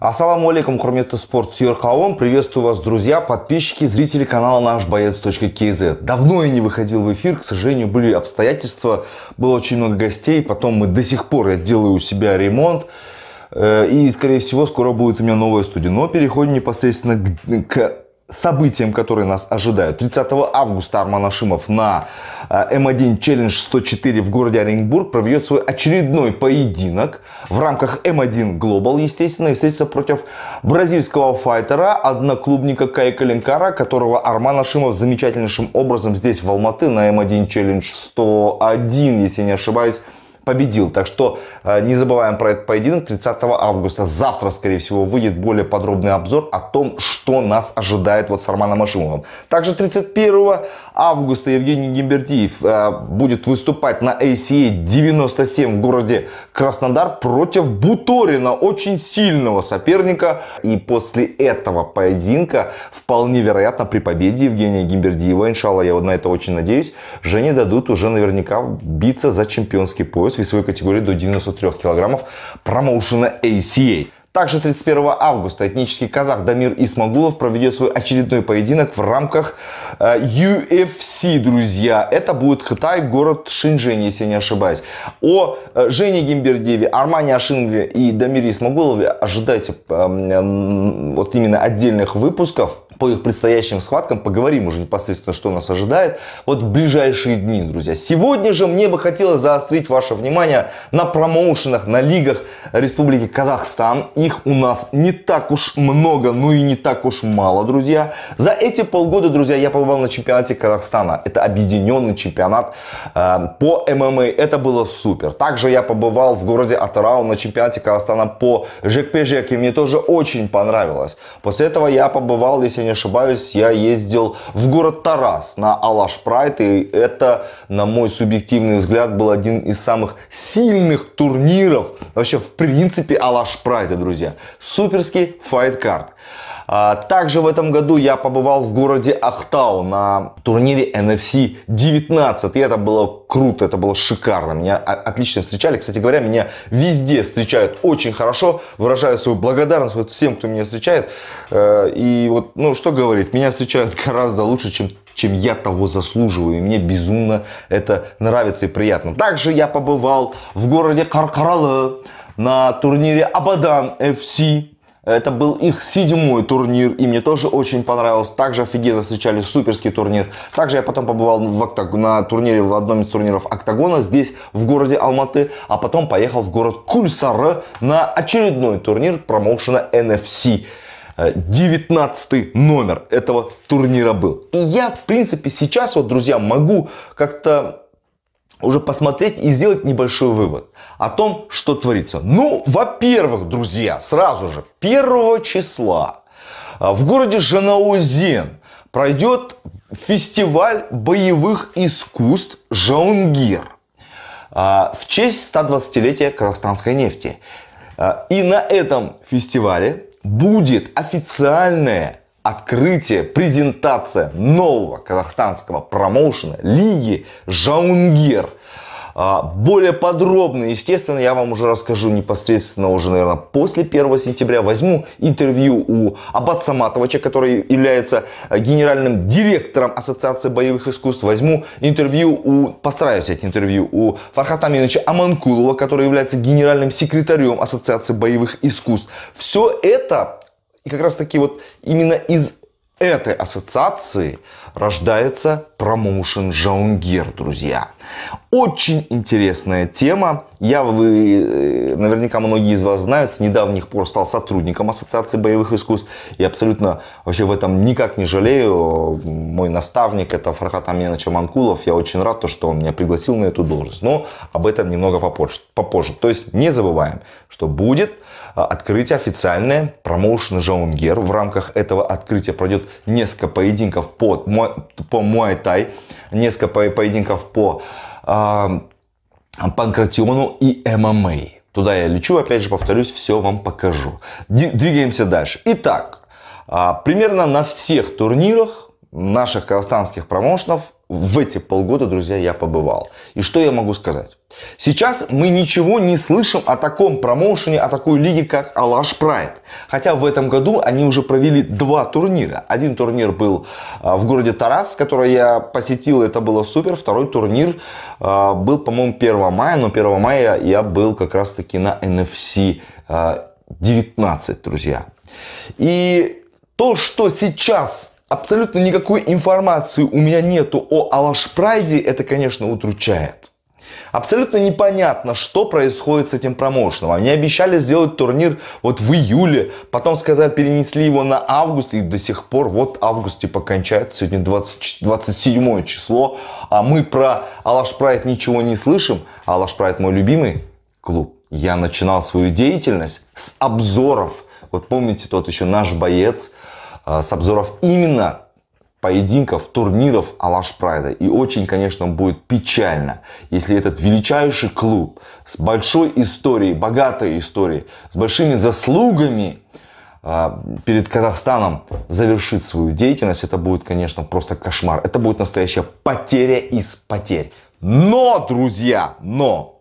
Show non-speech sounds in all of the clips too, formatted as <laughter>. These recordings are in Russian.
Ассаламу алейкум, хурметты спорт сүйер қауым. Приветствую вас, друзья, подписчики, зрители канала наш нашбоец.кз. Давно я не выходил в эфир, к сожалению, были обстоятельства, было очень много гостей, потом мы до сих пор, я делаю у себя ремонт, э, и, скорее всего, скоро будет у меня новая студия. Но переходим непосредственно к, к событиям, которые нас ожидают. 30 августа Арман Ашимов на э, М1 Челлендж 104 в городе Оренбург проведет свой очередной поединок в рамках М1 Глобал, естественно, и встретится против бразильского файтера, одноклубника Кая Калинкара, которого Арман Ашимов замечательнейшим образом здесь в Алматы на М1 Челлендж 101, если не ошибаюсь, победил. Так что э, не забываем про этот поединок 30 августа. Завтра, скорее всего, выйдет более подробный обзор о том, что нас ожидает вот с Арманом Ашимовым. Также 31 августа Евгений Гимбертиев э, будет выступать на ACA 97 в городе Краснодар против Буторина, очень сильного соперника. И после этого поединка вполне вероятно при победе Евгения Гимбердиева, иншалла, я вот на это очень надеюсь, Жене дадут уже наверняка биться за чемпионский пояс вес весовой категории до 93 килограммов промоушена ACA. Также 31 августа этнический казах Дамир Исмагулов проведет свой очередной поединок в рамках э, UFC, друзья. Это будет Китай, город Шинжэнь, если я не ошибаюсь. О э, Жене Гимбердеве, Армане Ашинве и Дамире Исмагулове ожидайте эм, вот именно отдельных выпусков по их предстоящим схваткам поговорим уже непосредственно, что нас ожидает вот в ближайшие дни, друзья. Сегодня же мне бы хотелось заострить ваше внимание на промоушенах, на лигах Республики Казахстан. Их у нас не так уж много, но ну и не так уж мало, друзья. За эти полгода, друзья, я побывал на чемпионате Казахстана. Это объединенный чемпионат э, по ММА. Это было супер. Также я побывал в городе Атарау на чемпионате Казахстана по ЖКПЖК и Мне тоже очень понравилось. После этого я побывал, если не не ошибаюсь, я ездил в город Тарас на Алаш Прайд, и это, на мой субъективный взгляд, был один из самых сильных турниров вообще в принципе Алаш Прайда, друзья. Суперский файт-карт. А, также в этом году я побывал в городе Ахтау на турнире NFC 19. И это было круто, это было шикарно. Меня отлично встречали. Кстати говоря, меня везде встречают очень хорошо. Выражаю свою благодарность вот всем, кто меня встречает. Э, и вот, ну, что говорит, меня встречают <laughs> гораздо лучше, чем чем я того заслуживаю. И мне безумно это нравится и приятно. Также я побывал в городе Каркаралы на турнире Абадан FC. Это был их седьмой турнир, и мне тоже очень понравилось. Также офигенно встречали суперский турнир. Также я потом побывал в октаг... на турнире, в одном из турниров Октагона здесь, в городе Алматы, а потом поехал в город Кульсары на очередной турнир промоушена NFC. 19 э, номер этого турнира был. И я, в принципе, сейчас вот, друзья, могу как-то уже посмотреть и сделать небольшой вывод о том, что творится. Ну, во-первых, друзья, сразу же, 1 числа а, в городе Жанаозен пройдет фестиваль боевых искусств «Жаунгир» а, в честь 120-летия казахстанской нефти. А, и на этом фестивале будет официальное открытие, презентация нового казахстанского промоушена лиги Жаунгер а, Более подробно, естественно, я вам уже расскажу непосредственно уже, наверное, после 1 сентября. Возьму интервью у Аббат Саматовича, который является э, генеральным директором Ассоциации боевых искусств. Возьму интервью у, постараюсь взять интервью у Фархата Аминовича Аманкулова, который является генеральным секретарем Ассоциации боевых искусств. Все это и как раз таки вот именно из этой ассоциации рождается промоушен жаунгер друзья. Очень интересная тема. Я, вы, э, наверняка многие из вас знают, с недавних пор стал сотрудником Ассоциации боевых искусств. И абсолютно вообще в этом никак не жалею. Мой наставник это Фархат Амьянович Манкулов. Я очень рад, что он меня пригласил на эту должность. Но об этом немного попозже. попозже. То есть не забываем, что будет а, открытие официальное, промоушен Гер В рамках этого открытия пройдет несколько поединков по, по Муай-Тай, несколько поединков по э, панкратиону и ММА. Туда я лечу, опять же повторюсь, все вам покажу. Двигаемся дальше. Итак, а, примерно на всех турнирах наших казахстанских промоушенов в эти полгода, друзья, я побывал. И что я могу сказать? Сейчас мы ничего не слышим о таком промоушене, о такой лиге, как Алаш Прайд. Хотя в этом году они уже провели два турнира. Один турнир был а, в городе Тарас, который я посетил, это было супер. Второй турнир а, был, по-моему, 1 мая, но 1 мая я был как раз-таки на NFC 19, а, друзья. И то, что сейчас абсолютно никакой информации у меня нету о Алаш Прайде, это, конечно, удручает. Абсолютно непонятно, что происходит с этим промоушеном. Они обещали сделать турнир вот в июле, потом сказали, перенесли его на август, и до сих пор вот август типа кончается, сегодня 20, 27 число, а мы про Алаш Прайд ничего не слышим. Алаш Прайд мой любимый клуб. Я начинал свою деятельность с обзоров. Вот помните тот еще наш боец, а, с обзоров именно поединков, турниров Алаш Прайда. И очень, конечно, будет печально, если этот величайший клуб с большой историей, богатой историей, с большими заслугами а, перед Казахстаном завершит свою деятельность, это будет, конечно, просто кошмар. Это будет настоящая потеря из потерь. Но, друзья, но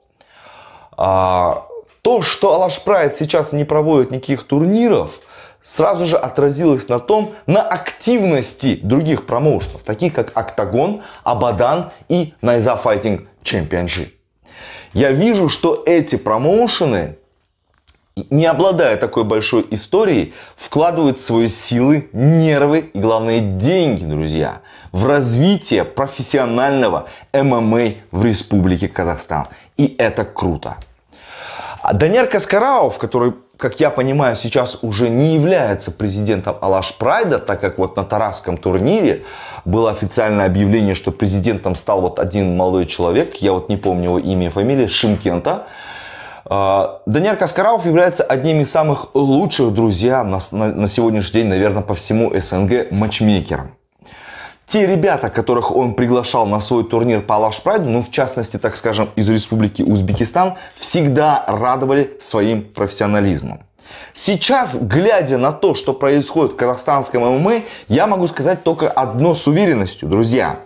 а, то, что Алаш Прайд сейчас не проводит никаких турниров – сразу же отразилось на том, на активности других промоушенов, таких как Octagon, Абадан и Найза Fighting Championship. Я вижу, что эти промоушены, не обладая такой большой историей, вкладывают свои силы, нервы и, главное, деньги, друзья, в развитие профессионального ММА в Республике Казахстан. И это круто. А Даняр Каскараов, который как я понимаю, сейчас уже не является президентом Алаш Прайда, так как вот на Тарасском турнире было официальное объявление, что президентом стал вот один молодой человек, я вот не помню его имя и фамилия, Шимкента. А, Даниэль Каскаров является одним из самых лучших друзей на, на, на сегодняшний день, наверное, по всему СНГ матчмейкером те ребята, которых он приглашал на свой турнир по Лаш Прайду, ну, в частности, так скажем, из Республики Узбекистан, всегда радовали своим профессионализмом. Сейчас, глядя на то, что происходит в казахстанском ММА, я могу сказать только одно с уверенностью, друзья.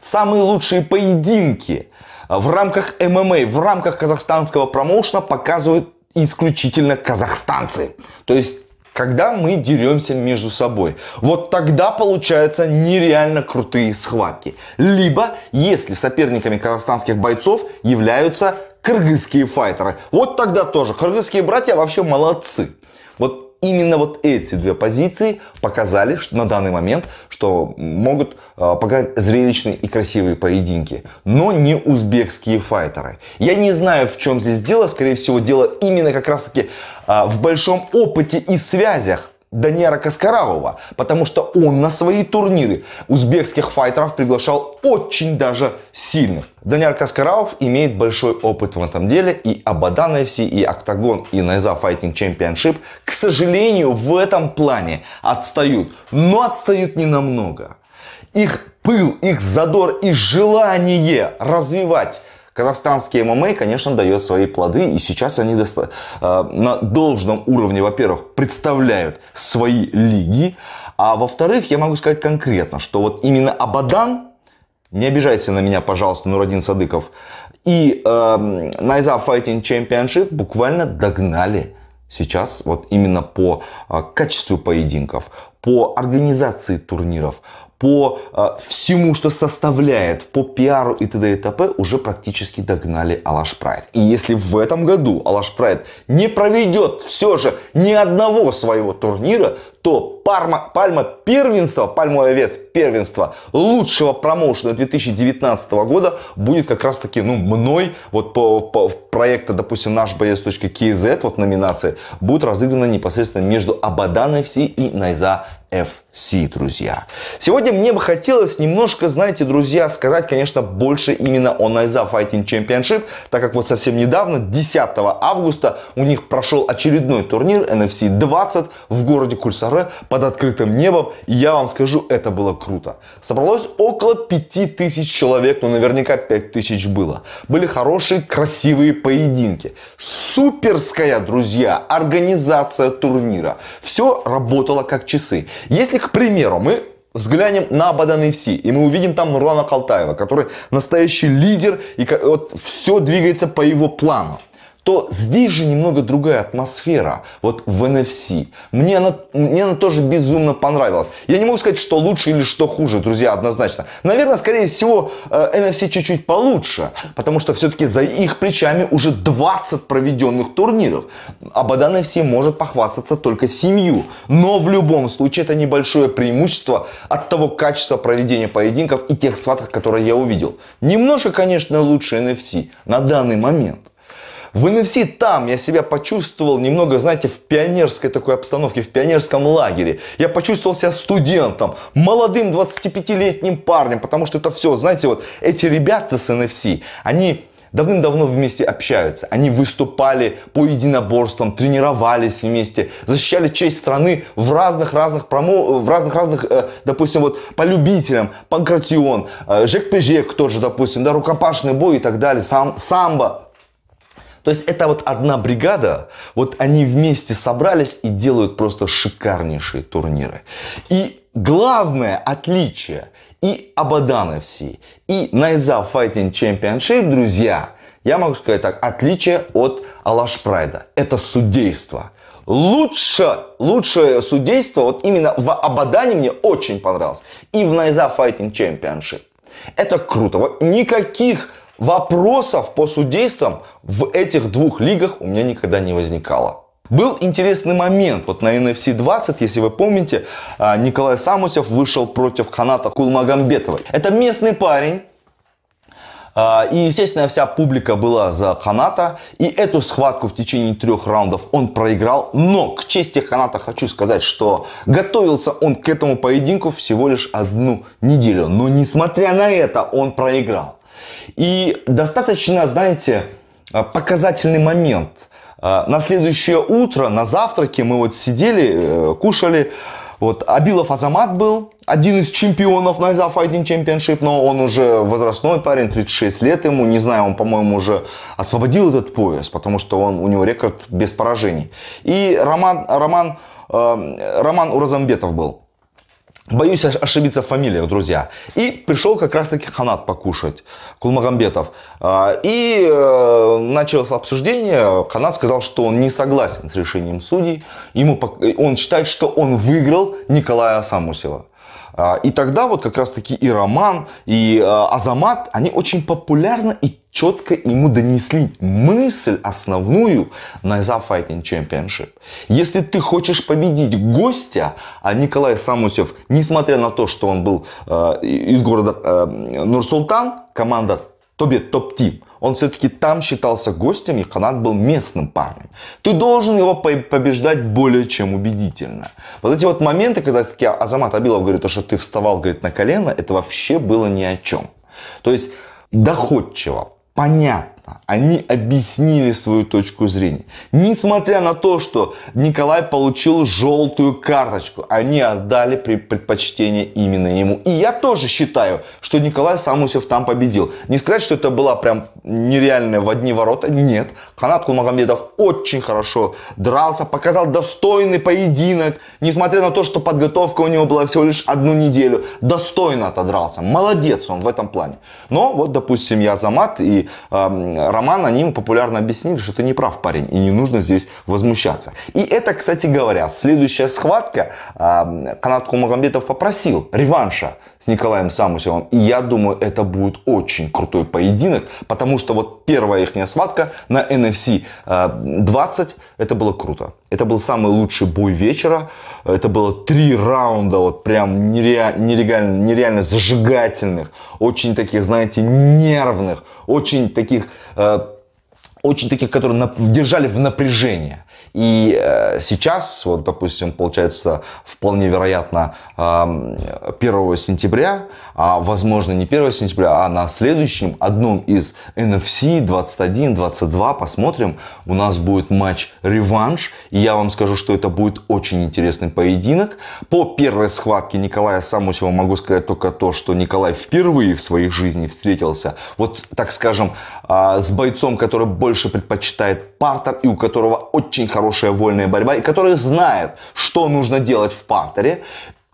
Самые лучшие поединки в рамках ММА, в рамках казахстанского промоушена показывают исключительно казахстанцы. То есть когда мы деремся между собой. Вот тогда получаются нереально крутые схватки. Либо, если соперниками казахстанских бойцов являются кыргызские файтеры. Вот тогда тоже. Кыргызские братья вообще молодцы именно вот эти две позиции показали что, на данный момент, что могут э, а, показать зрелищные и красивые поединки, но не узбекские файтеры. Я не знаю, в чем здесь дело, скорее всего, дело именно как раз-таки э, в большом опыте и связях Даниэра Каскаралова, потому что он на свои турниры узбекских файтеров приглашал очень даже сильных. Даниэр Каскаралов имеет большой опыт в этом деле, и Абадан FC, и Октагон, и Найза Fighting Championship, к сожалению, в этом плане отстают, но отстают не ненамного. Их пыл, их задор и желание развивать Казахстанский ММА, конечно, дает свои плоды, и сейчас они доста- э, на должном уровне, во-первых, представляют свои лиги, а во-вторых, я могу сказать конкретно, что вот именно Абадан, не обижайся на меня, пожалуйста, Нурадин Садыков, и э, Найза Fighting Championship буквально догнали сейчас вот именно по э, качеству поединков, по организации турниров, по э, всему, что составляет, по пиару и т.д. и т.п. уже практически догнали Алаш Прайд. И если в этом году Алаш Прайд не проведет все же ни одного своего турнира, то Парма, пальма первенства, пальмовый вет первенства лучшего промоушена 2019 года будет как раз таки, ну, мной, вот по, по проекта, допустим, наш боец.кз, вот номинации, будет разыграна непосредственно между Абадан FC и Найза FC, друзья. Сегодня мне бы хотелось немножко, знаете, друзья, сказать, конечно, больше именно о Найза Fighting Championship, так как вот совсем недавно, 10 августа, у них прошел очередной турнир NFC 20 в городе Кульсаре под открытым небом, и я вам скажу, это было круто. Собралось около 5000 человек, ну наверняка 5000 было. Были хорошие, красивые поединки. Суперская, друзья, организация турнира. Все работало как часы. Если, к примеру, мы взглянем на Абадан Ивси, и мы увидим там Нурлана Калтаева, который настоящий лидер, и вот все двигается по его плану то здесь же немного другая атмосфера, вот в NFC. Мне она, мне она тоже безумно понравилась. Я не могу сказать, что лучше или что хуже, друзья, однозначно. Наверное, скорее всего, NFC э, чуть-чуть получше, потому что все-таки за их плечами уже 20 проведенных турниров. А Бадан NFC может похвастаться только семью. Но в любом случае это небольшое преимущество от того качества проведения поединков и тех сваток, которые я увидел. Немножко, конечно, лучше NFC на данный момент. В NFC там я себя почувствовал немного, знаете, в пионерской такой обстановке, в пионерском лагере. Я почувствовал себя студентом, молодым 25-летним парнем, потому что это все, знаете, вот эти ребята с NFC, они давным-давно вместе общаются. Они выступали по единоборствам, тренировались вместе, защищали честь страны в разных-разных промо... в разных-разных, э, допустим, вот по любителям, Панкратион, э, Жек Пежек тот же, допустим, да, рукопашный бой и так далее, сам, самбо. То есть это вот одна бригада, вот они вместе собрались и делают просто шикарнейшие турниры. И главное отличие и Абадана FC, и Найза Fighting Championship, друзья, я могу сказать так, отличие от Алаш Прайда. Это судейство лучше, лучшее судейство вот именно в Абадане мне очень понравилось. И в Найза Fighting Championship. Это круто. Вот никаких Вопросов по судействам в этих двух лигах у меня никогда не возникало. Был интересный момент, вот на NFC 20, если вы помните, а, Николай Самусев вышел против Ханата Кулмагамбетова. Это местный парень, а, и, естественно, вся публика была за Ханата. И эту схватку в течение трех раундов он проиграл. Но к чести Ханата хочу сказать, что готовился он к этому поединку всего лишь одну неделю. Но несмотря на это, он проиграл. И достаточно, знаете, а, показательный момент. А, на следующее утро, на завтраке мы вот сидели, э, кушали. Вот Абилов Азамат был, один из чемпионов на Аза Fighting Championship, но он уже возрастной парень, 36 лет ему, не знаю, он, по-моему, уже освободил этот пояс, потому что он, у него рекорд без поражений. И Роман, Роман, э, Роман Уразамбетов был. Боюсь ошибиться в фамилиях, друзья. И пришел как раз-таки ханат покушать, Кулмагамбетов. А, и э, началось обсуждение. Ханат сказал, что он не согласен с решением судей. Ему, он считает, что он выиграл Николая Самусева. А, и тогда вот как раз-таки и Роман, и э, Азамат, они очень популярны и четко ему донесли мысль основную на The Fighting Championship. Если ты хочешь победить гостя, а Николай Самусев, несмотря на то, что он был э, из города э, Нур-Султан, команда Тоби Топ-Тим, он все-таки там считался гостем, и Канат был местным парнем. Ты должен его побеждать более чем убедительно. Вот эти вот моменты, когда такие Азамат Абилов говорит, что ты вставал говорит, на колено, это вообще было ни о чем. То есть доходчиво, понятно понятно. Они объяснили свою точку зрения. Несмотря на то, что Николай получил желтую карточку, они отдали предпочтение именно ему. И я тоже считаю, что Николай сам Усев там победил. Не сказать, что это была прям нереальная в одни ворота, нет. Канат Кулмагомедов очень хорошо дрался, показал достойный поединок. Несмотря на то, что подготовка у него была всего лишь одну неделю, достойно отодрался. Молодец он в этом плане. Но вот, допустим, я Замат и э, Э, роман они им популярно объяснили, что ты не прав, парень, и не нужно здесь возмущаться. И это, кстати говоря, следующая схватка. Эм, Канат Кумагамбетов попросил реванша с Николаем Самусевым. И я думаю, это будет очень крутой поединок, потому что вот первая их схватка на NFC 20, э, это было круто. Это был самый лучший бой вечера. Это было три раунда вот прям нереально, нереально, нереально зажигательных, очень таких, знаете, нервных, очень таких э, очень таких, которые держали в напряжении. И э, сейчас, вот, допустим, получается, вполне вероятно, э, 1 сентября, а возможно не 1 сентября, а на следующем, одном из NFC 21-22, посмотрим, у нас будет матч-реванш. И я вам скажу, что это будет очень интересный поединок. По первой схватке Николая Сам у себя могу сказать только то, что Николай впервые в своей жизни встретился, вот так скажем, а, с бойцом, который больше больше предпочитает партер и у которого очень хорошая вольная борьба, и который знает, что нужно делать в партере,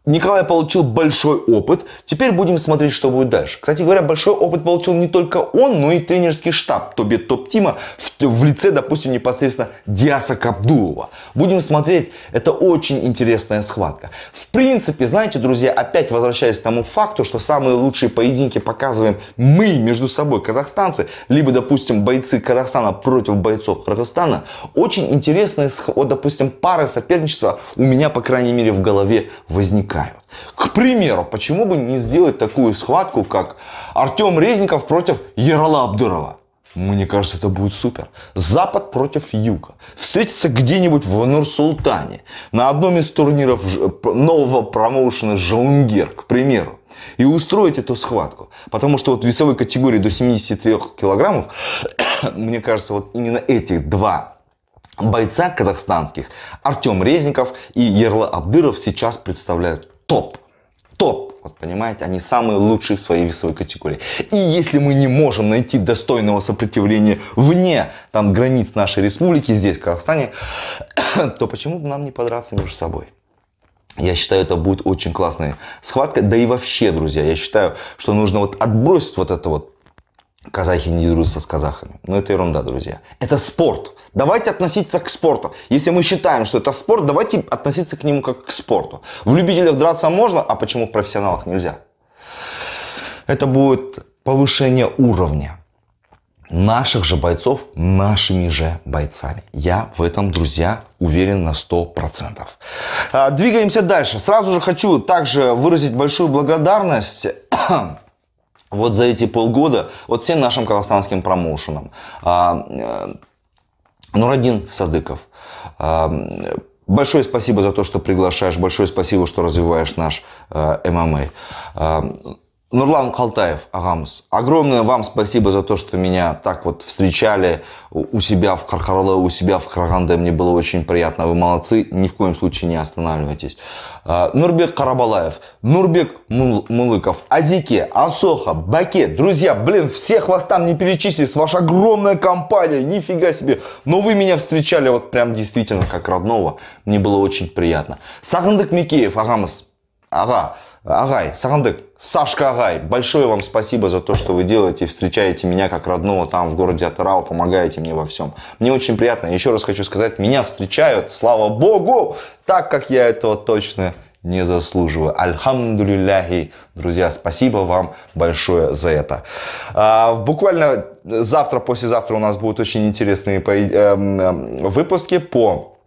Николай получил большой опыт. Теперь будем смотреть, что будет дальше. Кстати говоря, большой опыт получил не только он, но и тренерский штаб Тоби Топ Тима, в в лице, допустим, непосредственно Диаса Кабдулова. Будем смотреть, это очень интересная схватка. В принципе, знаете, друзья, опять возвращаясь к тому факту, что самые лучшие поединки показываем мы между собой, казахстанцы, либо, допустим, бойцы Казахстана против бойцов Кыргызстана, очень интересные, вот, допустим, пары соперничества у меня, по крайней мере, в голове возникают. К примеру, почему бы не сделать такую схватку, как Артем Резников против Ерала Абдурова? Мне кажется, это будет супер. Запад против Юга. Встретиться где-нибудь в Нур-Султане. На одном из турниров нового промоушена Жаунгер, к примеру. И устроить эту схватку. Потому что вот в весовой категории до 73 килограммов, <coughs> мне кажется, вот именно эти два бойца казахстанских, Артем Резников и Ерла Абдыров сейчас представляют топ. Топ вот понимаете, они самые лучшие в своей весовой категории. И если мы не можем найти достойного сопротивления вне там, границ нашей республики, здесь, в Казахстане, <coughs> то почему бы нам не подраться между собой? Я считаю, это будет очень классная схватка. Да и вообще, друзья, я считаю, что нужно вот отбросить вот это вот казахи не дерутся с казахами. Но ну, это ерунда, друзья. Это спорт. Давайте относиться к спорту. Если мы считаем, что это спорт, давайте относиться к нему как к спорту. В любителях драться можно, а почему в профессионалах нельзя? Это будет повышение уровня наших же бойцов нашими же бойцами. Я в этом, друзья, уверен на 100%. А, двигаемся дальше. Сразу же хочу также выразить большую благодарность вот за эти полгода, вот всем нашим казахстанским промоушенам, а, э, Нурадин Садыков, а, Большое спасибо за то, что приглашаешь, большое спасибо, что развиваешь наш э, ММА. Э, Нурлан Калтаев, Агамс, огромное вам спасибо за то, что меня так вот встречали у себя в Кархарале, у себя в Караганде. Мне было очень приятно. Вы молодцы. Ни в коем случае не останавливайтесь. А, Нурбек Карабалаев, Нурбек Мулыков, Азике, Асоха, Баке. Друзья, блин, всех вас там не перечислить. Ваша огромная компания. Нифига себе. Но вы меня встречали вот прям действительно как родного. Мне было очень приятно. Сагандык Микеев, Агамс. Ага. Агай, Сагандык, Сашка Агай, большое вам спасибо за то, что вы делаете и встречаете меня как родного там в городе Атарау, помогаете мне во всем. Мне очень приятно. Еще раз хочу сказать, меня встречают, слава богу, так как я этого точно не заслуживаю. Альхамдулилляхи, друзья, спасибо вам большое за это. А, буквально завтра, послезавтра у нас будут очень интересные эм, эм, выпуски по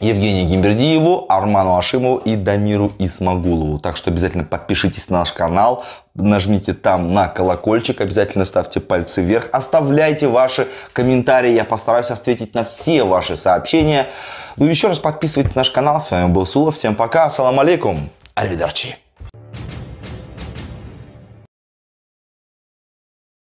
Евгению Гимбердиеву, Арману Ашимову и Дамиру Исмагулову. Так что обязательно подпишитесь на наш канал, нажмите там на колокольчик, обязательно ставьте пальцы вверх, оставляйте ваши комментарии, я постараюсь ответить на все ваши сообщения. Ну и еще раз подписывайтесь на наш канал, с вами был Сулов, всем пока, ассалам алейкум, арвидарчи.